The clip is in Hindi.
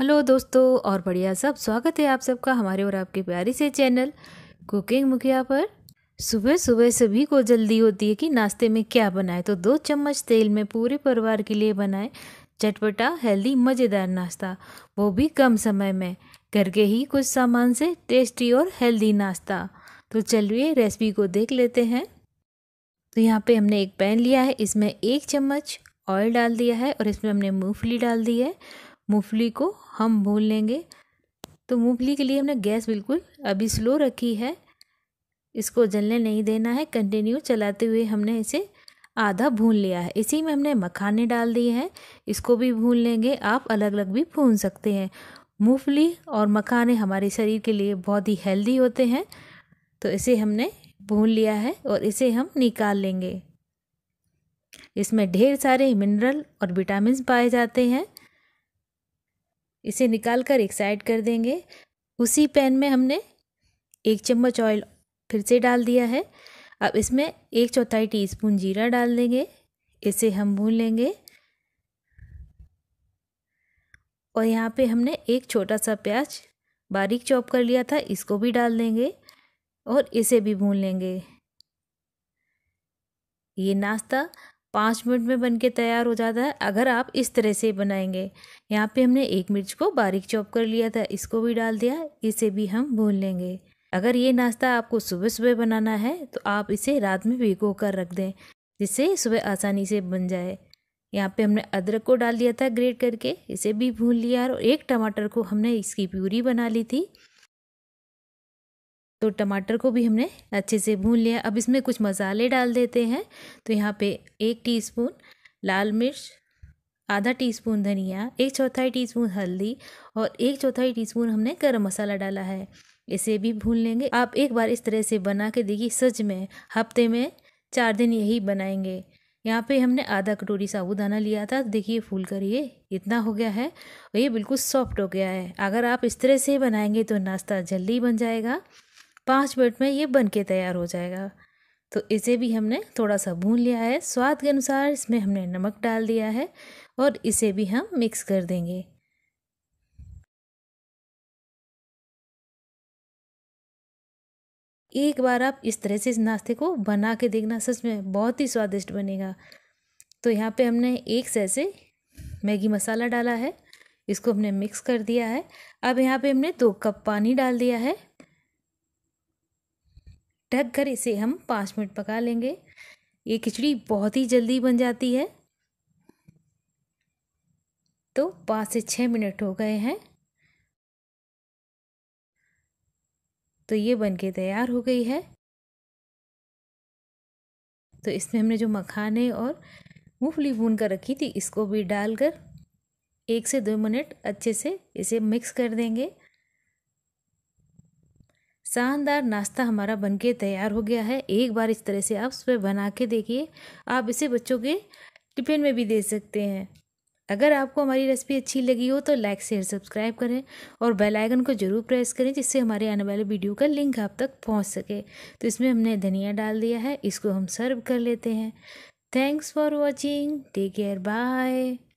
हेलो दोस्तों और बढ़िया सब स्वागत है आप सबका हमारे और आपके प्यारी से चैनल कुकिंग मुखिया पर सुबह सुबह सभी को जल्दी होती है कि नाश्ते में क्या बनाए तो दो चम्मच तेल में पूरे परिवार के लिए बनाए चटपटा हेल्दी मज़ेदार नाश्ता वो भी कम समय में घर के ही कुछ सामान से टेस्टी और हेल्दी नाश्ता तो चलिए रेसिपी को देख लेते हैं तो यहाँ पे हमने एक पैन लिया है इसमें एक चम्मच ऑयल डाल दिया है और इसमें हमने मूंगफली डाल दी है मूंगफली को हम भून लेंगे तो मूंगफली के लिए हमने गैस बिल्कुल अभी स्लो रखी है इसको जलने नहीं देना है कंटिन्यू चलाते हुए हमने इसे आधा भून लिया है इसी में हमने मखाने डाल दिए हैं इसको भी भून लेंगे आप अलग अलग भी भून सकते हैं मूंगफली और मखाने हमारे शरीर के लिए बहुत ही हेल्दी होते हैं तो इसे हमने भून लिया है और इसे हम निकाल लेंगे इसमें ढेर सारे मिनरल और विटामिन पाए जाते हैं इसे निकाल कर एक साइड कर देंगे उसी पैन में हमने एक चम्मच ऑयल फिर से डाल दिया है अब इसमें एक चौथाई टीस्पून जीरा डाल देंगे इसे हम भून लेंगे और यहाँ पे हमने एक छोटा सा प्याज बारीक चॉप कर लिया था इसको भी डाल देंगे और इसे भी भून लेंगे ये नाश्ता पाँच मिनट में बन के तैयार हो जाता है अगर आप इस तरह से बनाएंगे यहाँ पे हमने एक मिर्च को बारीक चॉप कर लिया था इसको भी डाल दिया इसे भी हम भून लेंगे अगर ये नाश्ता आपको सुबह सुबह बनाना है तो आप इसे रात में भिगो कर रख दें जिससे सुबह आसानी से बन जाए यहाँ पे हमने अदरक को डाल दिया था ग्रेट करके इसे भी भून लिया और एक टमाटर को हमने इसकी प्यूरी बना ली थी तो टमाटर को भी हमने अच्छे से भून लिया अब इसमें कुछ मसाले डाल देते हैं तो यहाँ पे एक टीस्पून लाल मिर्च आधा टीस्पून धनिया एक चौथाई टीस्पून हल्दी और एक चौथाई टीस्पून हमने गर्म मसाला डाला है इसे भी भून लेंगे आप एक बार इस तरह से बना के देखिए सच में हफ्ते में चार दिन यही बनाएंगे यहाँ पे हमने आधा कटोरी साबुदाना लिया था देखिए फूल कर ये इतना हो गया है और ये बिल्कुल सॉफ्ट हो गया है अगर आप इस तरह से बनाएंगे तो नाश्ता जल्दी बन जाएगा पाँच मिनट में ये बन के तैयार हो जाएगा तो इसे भी हमने थोड़ा सा भून लिया है स्वाद के अनुसार इसमें हमने नमक डाल दिया है और इसे भी हम मिक्स कर देंगे एक बार आप इस तरह से इस नाश्ते को बना के देखना सच में बहुत ही स्वादिष्ट बनेगा तो यहाँ पे हमने एक सैसे मैगी मसाला डाला है इसको हमने मिक्स कर दिया है अब यहाँ पे हमने दो कप पानी डाल दिया है ढक कर इसे हम पाँच मिनट पका लेंगे ये खिचड़ी बहुत ही जल्दी बन जाती है तो पाँच से छः मिनट हो गए हैं तो ये बन के तैयार हो गई है तो इसमें हमने जो मखाने और मूंगफली भून कर रखी थी इसको भी डालकर एक से दो मिनट अच्छे से इसे मिक्स कर देंगे शानदार नाश्ता हमारा बनके तैयार हो गया है एक बार इस तरह से आप सुबह बना के देखिए आप इसे बच्चों के टिफिन में भी दे सकते हैं अगर आपको हमारी रेसिपी अच्छी लगी हो तो लाइक शेयर सब्सक्राइब करें और बेल आइकन को जरूर प्रेस करें जिससे हमारे आने वाले वीडियो का लिंक आप तक पहुंच सके तो इसमें हमने धनिया डाल दिया है इसको हम सर्व कर लेते हैं thanks for watching take care bye